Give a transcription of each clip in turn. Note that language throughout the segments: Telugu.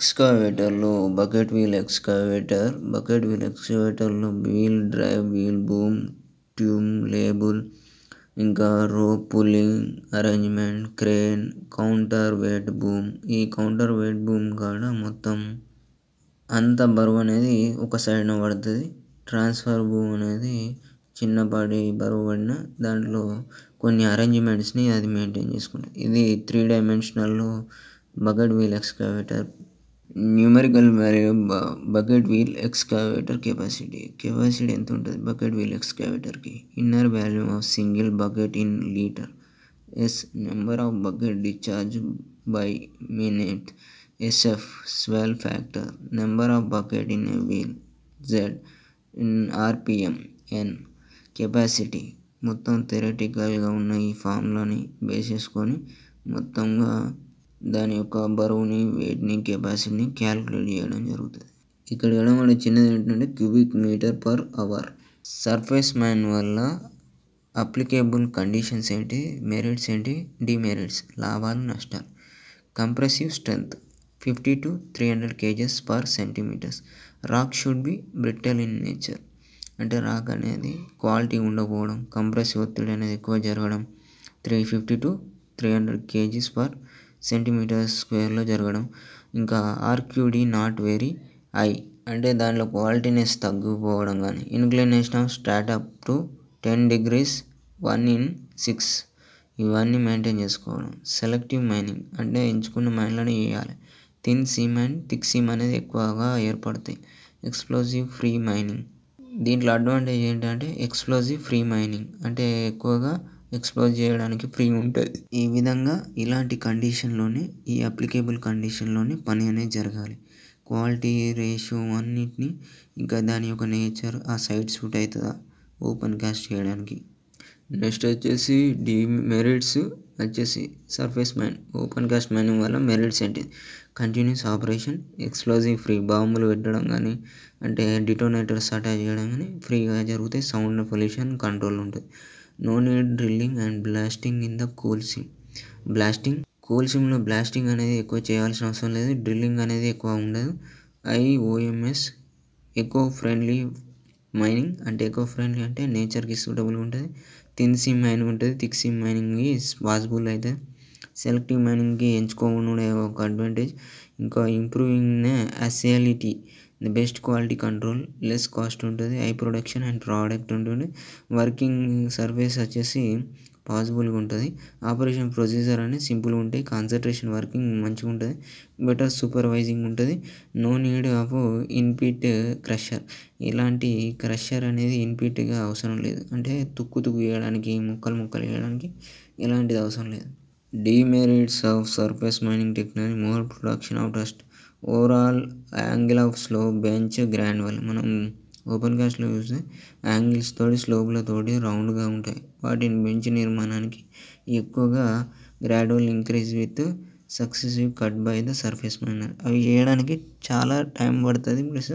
ఎక్స్కావేటర్లు bucket wheel excavator bucket wheel ఎక్స్కావేటర్లు వీల్ డ్రైవ్ వీల్ బూమ్ ట్యూమ్ లేబుల్ ఇంకా rope pulling arrangement crane counter weight boom ఈ కౌంటర్ వెయిట్ బూమ్ కాడ మొత్తం అంత బరువు అనేది ఒక సైడ్న పడుతుంది ట్రాన్స్ఫర్ బూమ్ అనేది చిన్నపాటి బరువు పడిన దాంట్లో కొన్ని అరేంజ్మెంట్స్ని అది మెయింటైన్ చేసుకుంటుంది ఇది త్రీ డైమెన్షనల్లో bucket wheel excavator numerical value bucket wheel excavator capacity capacity एंत बकेट वील एक्सकावेटर की inner value of single bucket in litres number of bucket discharge by minute S F swell factor number of bucket in a wheel Z in RPM N capacity मोतम थेरेटिकल उ फाम लेसको मोतम దాని యొక్క బరువుని వెయిట్ని కెపాసిటీని క్యాలిక్యులేట్ చేయడం జరుగుతుంది ఇక్కడ ఇవ్వడం వల్ల చిన్నది ఏంటంటే cubic metre per hour surface man వల్ల అప్లికేబుల్ కండిషన్స్ ఏంటి మెరిట్స్ ఏంటి డిమెరిట్స్ లాభాలు నష్టాలు compressive strength fifty to three hundred kgs per centimetres rock should be brittle in nature అంటే రాక్ అనేది క్వాలిటీ ఉండకపోవడం కంప్రెసివ్ ఒత్తిడి అనేది ఎక్కువ జరగడం three fifty to three hundred kgs per centimetres స్క్వేర్లో జరగడం ఇంకా ఆర్క్యూడీ నాట్ వెరీ హై అంటే దానిలో క్వాలిటీనెస్ తగ్గిపోవడం కానీ inclination of start up to ten degrees one in six ఇవన్నీ మెయింటైన్ చేసుకోవడం సెలెక్టివ్ మైనింగ్ అంటే ఎంచుకున్న మైన్లను వేయాలి thin seam and thick seam అనేది ఎక్కువగా ఏర్పడతాయి ఎక్స్ప్లోజివ్ ఫ్రీ మైనింగ్ దీంట్లో అడ్వాంటేజ్ ఏంటంటే ఎక్స్ప్లోజివ్ ఫ్రీ మైనింగ్ అంటే ఎక్కువగా ఎక్స్ప్లోర్ చేయడానికి ఫ్రీ ఉంటుంది ఈ విధంగా ఇలాంటి కండిషన్లోనే ఈ అప్లికేబుల్ కండిషన్లోనే పని అనేది జరగాలి క్వాలిటీ రేషియో అన్నిటినీ ఇంకా దాని యొక్క నేచర్ ఆ సైట్ సూట్ అవుతుందా ఓపెన్ క్యాస్ట్ చేయడానికి నెక్స్ట్ వచ్చేసి డి మెరిట్స్ వచ్చేసి surface mine open cast man వల్ల మెరిట్స్ ఏంటి కంటిన్యూస్ ఆపరేషన్ ఎక్స్ప్లోజివ్ ఫ్రీ బాంబులు పెట్టడం కానీ అంటే డిటోనేటర్స్ అటాచ్ చేయడం కానీ ఫ్రీగా జరిగితే సౌండ్ పొల్యూషన్ కంట్రోల్ ఉంటుంది no need drilling and blasting in the coal seam blasting coal సిమ్లో బ్లాస్టింగ్ అనేది ఎక్కువ చేయాల్సిన అవసరం లేదు డ్రిల్లింగ్ అనేది ఎక్కువ ఉండదు ఐఓఎంఎస్ ఎకో ఫ్రెండ్లీ మైనింగ్ అంటే ఎకో ఫ్రెండ్లీ అంటే నేచర్కి సూటబుల్గా ఉంటుంది థిన్ సిమ్ మైనింగ్ ఉంటుంది థిక్ సిమ్ ఈజ్ పాసిబుల్ అవుతుంది సెలెక్టివ్ మైనింగ్కి ఎంచుకోవడం ఒక అడ్వాంటేజ్ ఇంకా ఇంప్రూవింగ్ అసియాలిటీ best quality control less cost ఉంటుంది హై ప్రొడక్షన్ అండ్ ప్రోడక్ట్ ఉంటుంది వర్కింగ్ సర్వీస్ వచ్చేసి పాసిబుల్గా ఉంటుంది ఆపరేషన్ ప్రొసీజర్ అనేది సింపుల్గా ఉంటాయి కాన్సన్ట్రేషన్ వర్కింగ్ మంచిగా ఉంటుంది బెటర్ సూపర్వైజింగ్ ఉంటుంది no need of in pit crusher ఇలాంటి క్రషర్ అనేది ఇన్పిట్గా అవసరం లేదు అంటే తుక్కు తుక్కు వేయడానికి ముక్కలు ముక్కలు వేయడానికి ఇలాంటిది అవసరం లేదు demerits of surface mining technology more production of dust overall angle of slow bench grand వల్ మనం ఓపెన్ కాస్ట్లో చూస్తే యాంగిల్స్ తోటి స్లోప్లతోటి రౌండ్గా ఉంటాయి వాటిని బెంచ్ నిర్మాణానికి ఎక్కువగా gradual increase with successive cut by the surface miner అవి చేయడానికి చాలా టైం పడుతుంది ప్లస్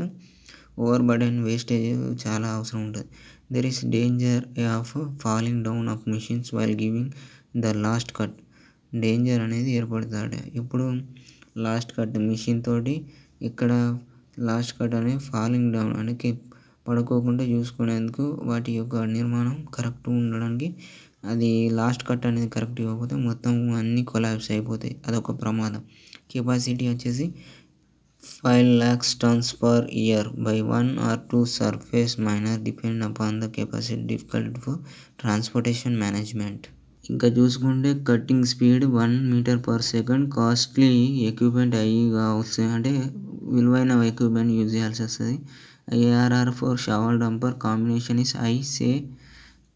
ఓవర్ అండ్ వేస్టేజ్ చాలా అవసరం ఉంటుంది there is danger of falling down of machines while giving the last cut danger అనేది ఏర్పడుతుంది ఇప్పుడు లాస్ట్ కట్ మిషన్ తోటి ఇక్కడ లాస్ట్ కట్ అనే ఫాలింగ్ డౌన్ అనకి పడుకోకుండా చూసుకునేందుకు వాటి యొక్క నిర్మాణం కరెక్ట్గా ఉండడానికి అది లాస్ట్ కట్ అనేది కరెక్ట్ ఇవ్వకపోతే మొత్తం అన్ని కొలాబ్స్ అయిపోతాయి అదొక ప్రమాదం కెపాసిటీ వచ్చేసి five lakhs tons per year by one or two surface miner depend upon the capacity difficult for transportation management ఇంకా చూసుకుంటే cutting speed one metre per second costly equipment హైగా వస్తాయి అంటే విలువైన ఎక్విప్మెంట్ యూజ్ చేయాల్సి వస్తుంది ARR four shovel dumper combination is I say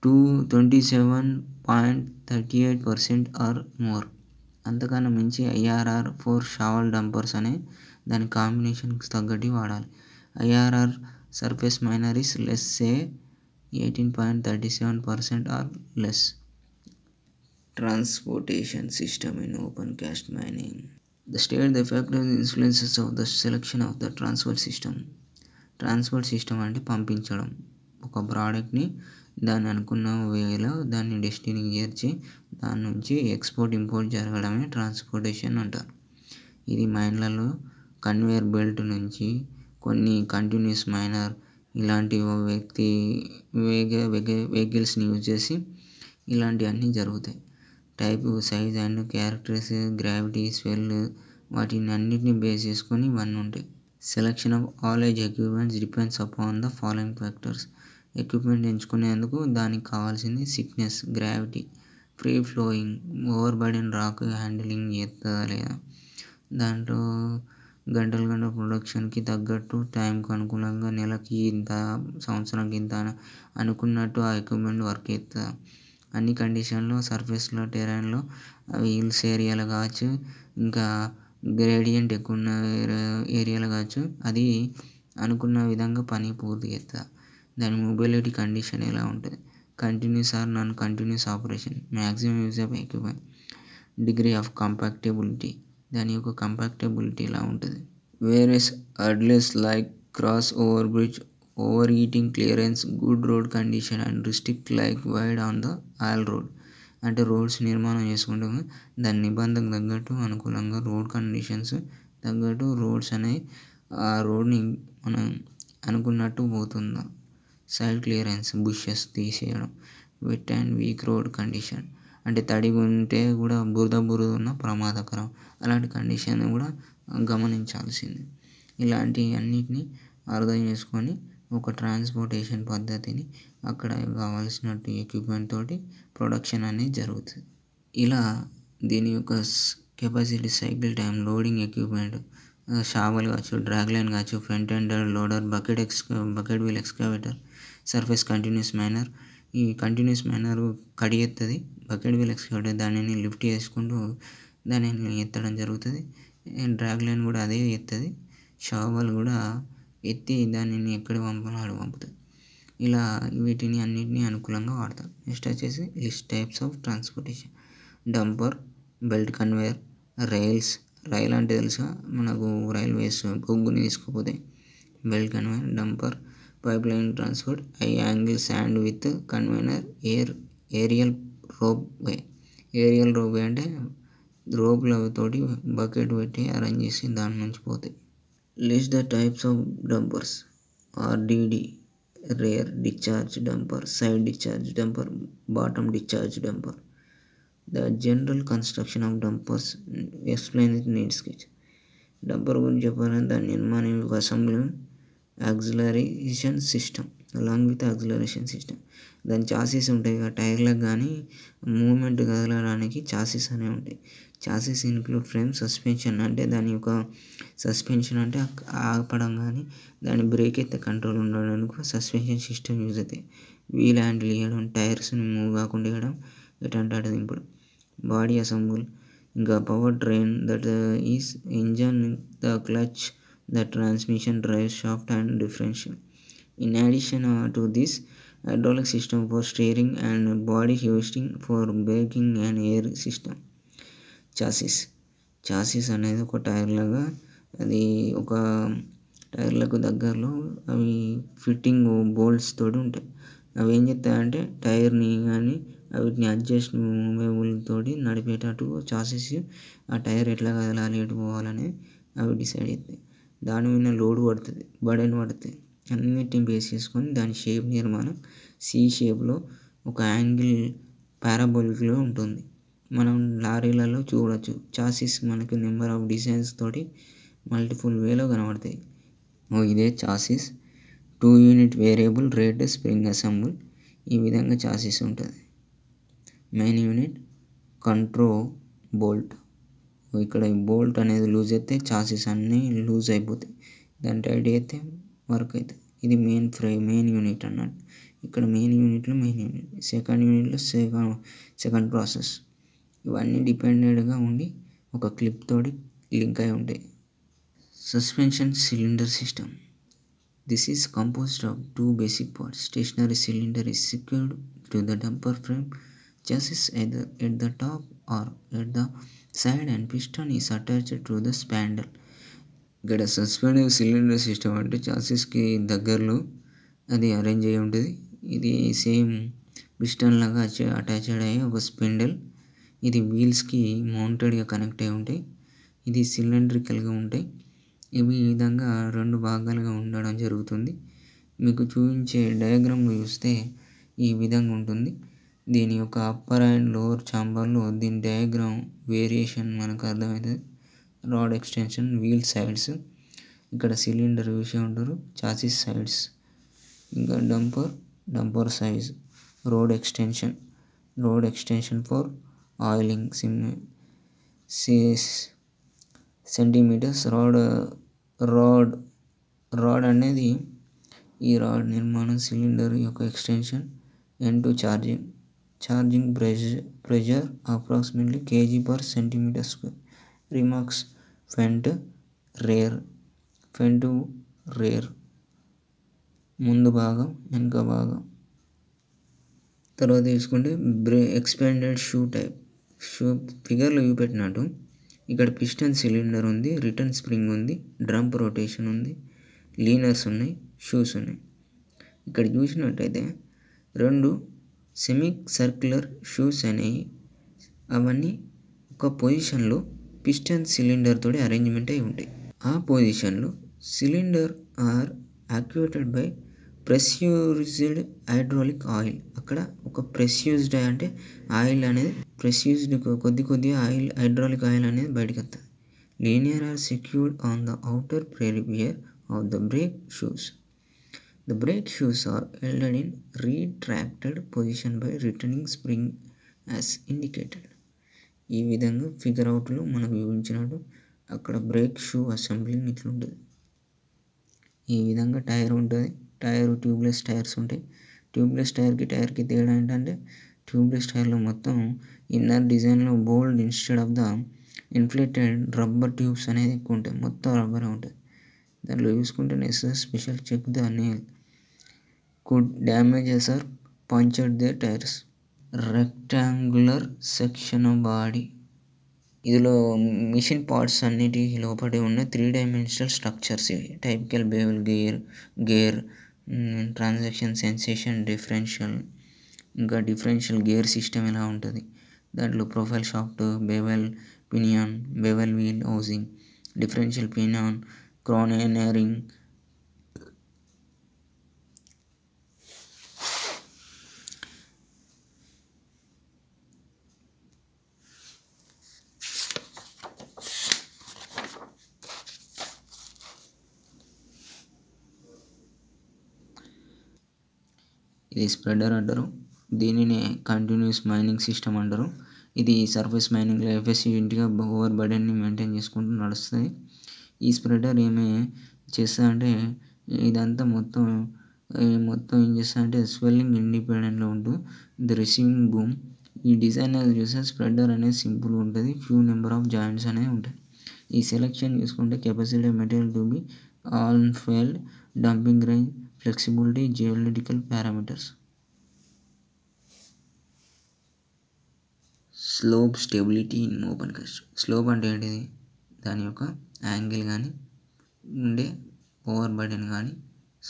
to twenty seven point thirty eight percent or more అంతకన్నా మించి ఐఆర్ఆర్ ఫోర్ షావల్ డంపర్స్ అనే దాని కాంబినేషన్కి తగ్గట్టు వాడాలి ఐఆర్ఆర్ సర్ఫేస్ మైనరీస్ less say eighteen point thirty seven percent or less transportation system in open cast mining. The state the effect of the influences of the selection of the transport system. Transport system అంటే పంపించడం ఒక ప్రోడక్ట్ని దాన్ని అనుకున్న వేలో దాన్ని డెస్టినీకి చేర్చి దాని నుంచి ఎక్స్పోర్ట్ ఇంపోర్ట్ జరగడమే ట్రాన్స్పోర్టేషన్ అంటారు ఇది మైన్లలో కన్వేయర్ బెల్ట్ నుంచి కొన్ని కంటిన్యూస్ మైనర్ ఇలాంటి వ్యక్తి వేగ వెహికల్స్ని యూజ్ చేసి ఇలాంటివన్నీ జరుగుతాయి type size and characters gravity swell వాటిని అన్నింటినీ బేస్ చేసుకొని ఇవన్నీ ఉంటాయి selection of haulage equipments depends upon the following factors equipment ఎంచుకునేందుకు దానికి కావాల్సింది thickness gravity free flowing overburden rock handling చేస్తుందా లేదా దాంట్లో గంటలు గంటల ప్రొడక్షన్కి తగ్గట్టు టైంకి అనుకూలంగా నెలకి ఇంత సంవత్సరానికి ఇంత అనుకున్నట్టు ఆ ఎక్విప్మెంట్ వర్క్ అవుతుందా అన్ని కండిషన్లో సర్ఫేస్లో టెరైన్లో హిల్స్ ఏరియాలో కావచ్చు ఇంకా గ్రేడియంట్ ఎక్కువ ఉన్న ఏరియాలో కావచ్చు అది అనుకున్న విధంగా పని పూర్తి చేస్తా దాని మొబిలిటీ కండిషన్ ఎలా ఉంటుంది continuous or non continuous operation maximum use of equipment degree of compactability దాని యొక్క కంపాక్టబిలిటీ ఇలా ఉంటుంది వేరియస్ అడ్లెస్ like cross over bridge heating clearance good road condition and district like wide on the haul road అంటే రోడ్స్ నిర్మాణం చేసుకుంటాము దాని నిబంధనకు తగ్గట్టు అనుకూలంగా రోడ్ కండిషన్స్ తగ్గట్టు రోడ్స్ అనేవి ఆ రోడ్ని మనం అనుకున్నట్టు పోతుందా సైడ్ క్లియరెన్స్ బుషెస్ తీసేయడం wet and weak road condition అంటే తడి ఉంటే కూడా బురద బురద ఉన్న ప్రమాదకరం అలాంటి కండిషన్ కూడా గమనించాల్సింది ఇలాంటి అన్నిటిని అర్థం చేసుకొని ఒక ట్రాన్స్పోర్టేషన్ పద్ధతిని అక్కడ కావాల్సినట్టు ఎక్విప్మెంట్ తోటి ప్రొడక్షన్ అనేది జరుగుతుంది ఇలా దీని యొక్క capacity cycle time loading equipment shovel కావచ్చు లైన్ కావచ్చు ఫ్రంట్ ఎండర్ లోడర్ బకెట్ ఎక్స్ bucket wheel excavator surface continuous miner ఈ కంటిన్యూస్ మైనర్ కడిగెత్తది బకెట్ వీల్ ఎక్స్కవేటర్ దానిని లిఫ్ట్ చేసుకుంటూ దానిని ఎత్తడం జరుగుతుంది డ్రాగ్ లైన్ కూడా అదే ఎత్తది షావల్ కూడా ఎత్తి దానిని ఎక్కడ పంపాలో అక్కడ పంపుతుంది ఇలా వీటిని అన్నిటిని అనుకూలంగా వాడతారు నెక్స్ట్ వచ్చేసి list types of transportation dumper belt conveyor rails rail అంటే తెలుసా మనకు రైల్వేస్ బొగ్గుని తీసుకుపోతాయి belt conveyor dumper pipeline transport high angle sandwich conveyor air aerial ropeway aerial ropeway అంటే రోప్లతోటి బకెట్ పెట్టి అరేంజ్ చేసి దాని నుంచి పోతాయి List the types of dumpers RDD rear discharge dumper, side discharge dumper, bottom discharge dumper. The general construction of dumpers explained in neat sketch. Dumper will చెప్పాలంటే దాని నిర్మాణం యొక్క assembly acceleration system. Along with acceleration system దాని చాసీస్ ఉంటాయి ఇక టైర్లకు కానీ మూమెంట్ కదలడానికి చాసీస్ అనేవి ఉంటాయి చాసీస్ ఇన్క్లూడ్ ఫ్రేమ్ సస్పెన్షన్ అంటే దాని యొక్క సస్పెన్షన్ అంటే ఆపడం కానీ దాని బ్రేక్ అయితే కంట్రోల్ ఉండడానికి సస్పెన్షన్ సిస్టమ్ యూజ్ అవుతాయి వీల్ హ్యాండిల్ ఇవ్వడం టైర్స్ని మూవ్ కాకుండా ఇవ్వడం ఎటువంటి అటది ఇప్పుడు బాడీ అసెంబుల్ ఇంకా power train that is engine the clutch the transmission drive shaft and differential In addition uh, to this, hydraulic system for steering and body hoisting for braking and air system. Chassis chassis అనేది ఒక టైర్ లాగా అది ఒక టైర్లకు దగ్గరలో అవి ఫిట్టింగ్ బోల్ట్స్ తోటి ఉంటాయి అవి ఏం చేస్తాయంటే టైర్ని కానీ వీటిని అడ్జస్ట్ తోటి నడిపేటట్టు చాసిస్ ఆ టైర్ ఎట్లా కదలాలి ఎటు పోవాలని అవి డిసైడ్ అవుతాయి దాని మీద లోడ్ పడుతుంది బడెన్ పడుతుంది అన్నిటిని బేస్ చేసుకొని దాని షేప్ నిర్మాణం సి షేప్లో ఒక యాంగిల్ పారాబోలిక్లో ఉంటుంది మనం లారీలలో చూడవచ్చు చాసిస్ మనకి నెంబర్ ఆఫ్ డిజైన్స్ తోటి మల్టిపుల్ వేలో కనబడతాయి ఓ ఇదే chassis two unit variable rate spring assemble ఈ విధంగా చాసిస్ ఉంటుంది మెయిన్ యూనిట్ కంట్రోల్ బోల్ట్ ఇక్కడ ఈ బోల్ట్ అనేది లూజ్ అయితే చాసిస్ అన్నీ లూజ్ అయిపోతాయి దాని టైట్ అయితే వర్క్ అవుతుంది ఇది మెయిన్ ఫ్రై మెయిన్ యూనిట్ అన్నట్టు ఇక్కడ మెయిన్ యూనిట్లో మెయిన్ యూనిట్ సెకండ్ యూనిట్లో సెకండ్ సెకండ్ ప్రాసెస్ ఇవన్నీ డిపెండెడ్గా ఉండి ఒక క్లిప్ తోటి లింక్ అయి ఉంటాయి suspension cylinder system this is composed of two basic parts stationary cylinder is secured to the dumper frame chassis at the top or at the side and piston is attached to the spindle ఇక్కడ సస్పెండ్ సిలిండర్ సిస్టమ్ అంటే చాసెస్కి దగ్గరలో అది అరేంజ్ అయి ఉంటుంది ఇది సేమ్ పిస్టన్ లాగా అటాచ్డ్ అయ్యి ఒక స్పెండల్ ఇది వీల్స్కి మౌంటెడ్గా కనెక్ట్ అయి ఉంటాయి ఇది సిలిండ్రికల్గా ఉంటాయి ఇవి ఈ విధంగా రెండు భాగాలుగా ఉండడం జరుగుతుంది మీకు చూపించే డయాగ్రామ్ చూస్తే ఈ విధంగా ఉంటుంది దీని యొక్క అప్పర్ అండ్ లోవర్ ఛాంబర్లో దీని డయాగ్రామ్ వేరియేషన్ మనకు అర్థమవుతుంది రాడ్ ఎక్స్టెన్షన్ వీల్ సైడ్స్ ఇక్కడ సిలిండర్ చూసే ఉంటారు చాసిస్ సైడ్స్ ఇంకా dumper dumper size rod extension rod extension for oiling సిమ్ సిస్ సెంటీమీటర్స్ రాడ్ రాడ్ రాడ్ అనేది ఈ రాడ్ నిర్మాణం సిలిండర్ యొక్క extension N two charging charging pressure pressure approximately kg per centimetre square remarks front rear front rear ముందు భాగం వెనుక భాగం తర్వాత తీసుకుంటే బ్రే ఎక్స్పాండెడ్ షూ టైప్ షూ ఫిగర్లో చూపెట్టినట్టు ఇక్కడ పిస్టన్ సిలిండర్ ఉంది రిటర్న్ స్ప్రింగ్ ఉంది డ్రంప్ రొటేషన్ ఉంది లీనర్స్ ఉన్నాయి షూస్ ఉన్నాయి ఇక్కడ చూసినట్టయితే రెండు సెమీ సర్క్యులర్ షూస్ అనేవి అవన్నీ ఒక పొజిషన్లో పిస్టన్ సిలిండర్ తోటి అరేంజ్మెంట్ అయి ఉంటాయి ఆ పొజిషన్లో cylinder are actuated by pressurised hydraulic oil అక్కడ ఒక ప్రెస్యూజ్డ్ అంటే ఆయిల్ అనేది ప్రెస్యూజ్డ్ కొద్ది కొద్దిగా ఆయిల్ హైడ్రాలిక్ ఆయిల్ అనేది బయటకు వస్తుంది linear are secured on the outer periphery of the brake shoes the brake shoes are held in retracted position by returning spring as indicated ఈ విధంగా ఫిగర్ అవుట్లో మనకు వివరించినట్టు అక్కడ బ్రేక్ షూ అసెంబ్లింగ్ ఇట్లుంటుంది ఈ విధంగా టైర్ ఉంటుంది టైర్ ట్యూబ్లెస్ టైర్స్ ఉంటాయి ట్యూబ్లెస్ టైర్కి టైర్కి తేడా ఏంటంటే ట్యూబ్లెస్ టైర్లో మొత్తం ఇన్నర్ డిజైన్లో bold instead of the inflated rubber tubes అనేది ఎక్కువ ఉంటాయి మొత్తం రబ్బరే ఉంటుంది దాంట్లో చూసుకుంటే next special check the nail could damages or puncture the tyres rectangular section body ఇందులో మిషన్ పార్ట్స్ అన్నిటి లోపడి ఉన్న త్రీ డైమెన్షనల్ స్ట్రక్చర్స్ ఇవి typical bevel gear gear transaction sensation differential ఇంకా డిఫరెన్షియల్ గేర్ సిస్టమ్ ఎలా ఉంటుంది దాంట్లో profile shaft bevel pinion bevel wheel housing differential pinion క్రోనేనరింగ్ ఇది స్ప్రెడర్ అంటారు దీనినే కంటిన్యూస్ మైనింగ్ సిస్టమ్ అంటారు ఇది సర్ఫేస్ మైనింగ్లో ఎఫిషియెంట్గా ఓవర్ బర్డెన్ని మెయింటైన్ చేసుకుంటూ నడుస్తుంది ఈ స్ప్రెడర్ ఏమి చేస్తా అంటే ఇదంతా మొత్తం మొత్తం ఏం చేస్తా అంటే స్వెల్లింగ్ ఇండిపెండెంట్లో ఉంటుంది ది రిసీవింగ్ బూమ్ ఈ డిజైన్ అనేది చూస్తే స్ప్రెడర్ అనేది సింపుల్గా ఉంటుంది ఫ్యూ నెంబర్ ఆఫ్ జాయింట్స్ అనేవి ఉంటాయి ఈ సెలెక్షన్ చూసుకుంటే capacity material to be on failed dumping range flexibility geological parameters slope stability in opencast slope అంటే ఏంటిది దాని యొక్క యాంగిల్ కానీ ఉండే ఓవర్ బర్డెన్ కానీ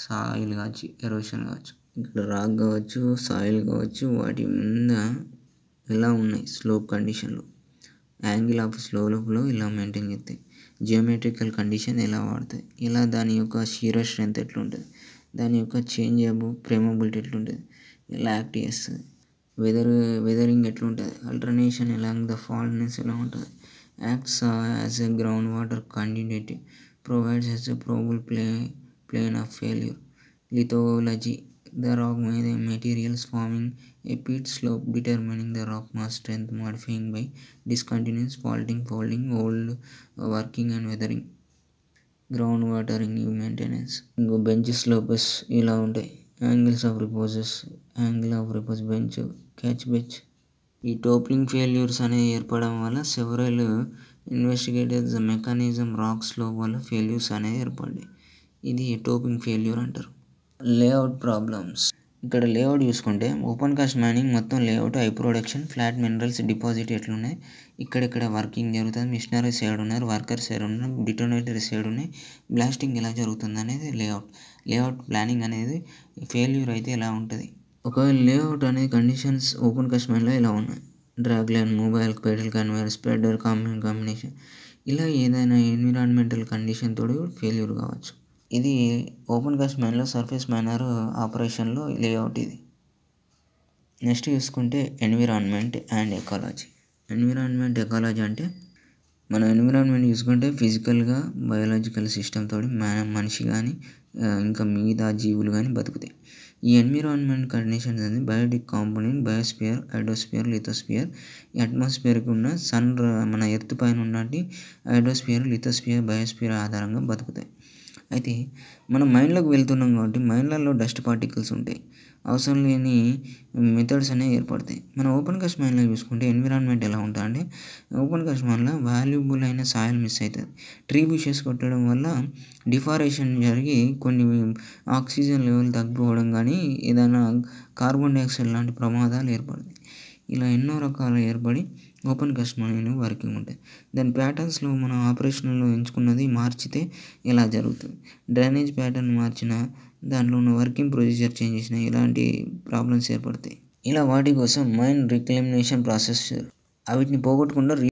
సాయిల్ కావచ్చు ఎరోషన్ కావచ్చు ఇక్కడ రాక్ కావచ్చు సాయిల్ కావచ్చు వాటి ముంద ఇలా ఉన్నాయి స్లోప్ కండిషన్లు యాంగిల్ ఆఫ్ స్లోప్లో ఇలా మెయింటైన్ చేస్తాయి జియోమెట్రికల్ కండిషన్ ఎలా వాడతాయి ఇలా దాని యొక్క షీరో స్ట్రెంత్ ఎట్లుంటుంది దాని యొక్క చేంజబు ఫ్రేమబిలిటీ ఎట్లుంటుంది ఎలా యాక్ట్ చేస్తుంది వెదర్ వెదరింగ్ ఎట్లుంటుంది అల్టర్నేషన్ ఎలాంగ్ ద ఫాల్నెస్ ఎలా ఉంటుంది acts as a ground water continuity provides as a probable ప్లే plane of failure lithology the rock materials forming a pit slope determining the rock mass strength modifying by discontinuous faulting folding old working and weathering ground watering maintenance ఇంకో బెంచ్ లోపెస్ ఇలా ఉంటాయి angles of reposes angle of repose bench catch bench ఈ టోప్లింగ్ ఫెయిల్యూర్స్ అనేవి ఏర్పడడం వల్ల several the mechanism rock slope వల్ల ఫెయిల్యూర్స్ అనేవి ఏర్పడ్డాయి ఇది టోపింగ్ ఫెయిల్యూర్ అంటారు లేఅవుట్ ప్రాబ్లమ్స్ ఇక్కడ లేఅవుట్ చూసుకుంటే ఓపెన్ కాస్ట్ మైనింగ్ మొత్తం లేఅవుట్ ఐ ప్రొడక్షన్ ఫ్లాట్ మినరల్స్ డిపాజిట్ ఎట్లున్నాయి ఇక్కడ వర్కింగ్ జరుగుతుంది మిషనరీ సైడ్ ఉన్నారు వర్కర్స్ సైడ్ ఉన్నారు డిటోనేటర్ సైడ్ ఉన్నాయి బ్లాస్టింగ్ ఎలా జరుగుతుంది అనేది లేఅవుట్ లేఅవుట్ ప్లానింగ్ అనేది ఫెయిల్యూర్ అయితే ఎలా ఉంటుంది ఒకవేళ లేఅవుట్ అనే కండిషన్స్ ఓపెన్ కాస్ట్ మైన్లో ఇలా ఉన్నాయి dragline mobile pedal conveyor spreader combination ఇలా ఏదైనా ఎన్విరాన్మెంటల్ కండిషన్ తోడు ఫెయిల్యూర్ కావచ్చు ఇది ఓపెన్ కాస్ట్ మైన్లో సర్ఫేస్ మైనర్ ఆపరేషన్లో లేఅవుట్ ఇది నెక్స్ట్ చూసుకుంటే environment and ecology environment ecology అంటే మన ఎన్విరాన్మెంట్ చూసుకుంటే ఫిజికల్గా బయోలాజికల్ సిస్టమ్ తోటి మన మనిషి కానీ ఇంకా మిగతా జీవులు కానీ బతుకుతాయి ఈ ఎన్విరాన్మెంట్ కండిషన్స్ అనేది biotic component biosphere hydrosphere lithosphere ఈ అట్మాస్ఫియర్కి ఉన్న సన్ మన ఎర్త్ పైన ఉన్నటి హైడ్రోస్పియర్ లిథోస్పియర్ బయోస్పియర్ ఆధారంగా బతుకుతాయి అయితే మనం మైండ్లోకి వెళ్తున్నాం కాబట్టి మైండ్లలో డస్ట్ పార్టికల్స్ ఉంటాయి అవసరం లేని మెథడ్స్ అనేవి ఏర్పడతాయి మనం ఓపెన్ కాస్ట్ మైండ్లో చూసుకుంటే ఎన్విరాన్మెంట్ ఎలా ఉంటుందంటే ఓపెన్ కాస్ట్ మైన్లో వాల్యుబుల్ అయిన సాయిల్ మిస్ అవుతుంది ట్రీ బుషెస్ కొట్టడం వల్ల డిఫారేషన్ జరిగి కొన్ని ఆక్సిజన్ లెవెల్ తగ్గిపోవడం కానీ ఏదైనా కార్బన్ డైఆక్సైడ్ లాంటి ప్రమాదాలు ఏర్పడతాయి ఇలా ఎన్నో రకాలు ఏర్పడి ఓపెన్ కస్టమర్ అనేవి వర్కింగ్ ఉంటాయి దాని ప్యాటర్న్స్లో మనం ఆపరేషన్లో ఎంచుకున్నది మార్చితే ఇలా జరుగుతుంది డ్రైనేజ్ ప్యాటర్న్ మార్చిన దాంట్లో ఉన్న వర్కింగ్ ప్రొసీజర్ చేంజ్ చేసిన ఇలాంటి ప్రాబ్లమ్స్ ఏర్పడతాయి ఇలా వాటి కోసం మైండ్ రిక్లెమినేషన్ ప్రాసెస్ అవిటిని పోగొట్టుకుండా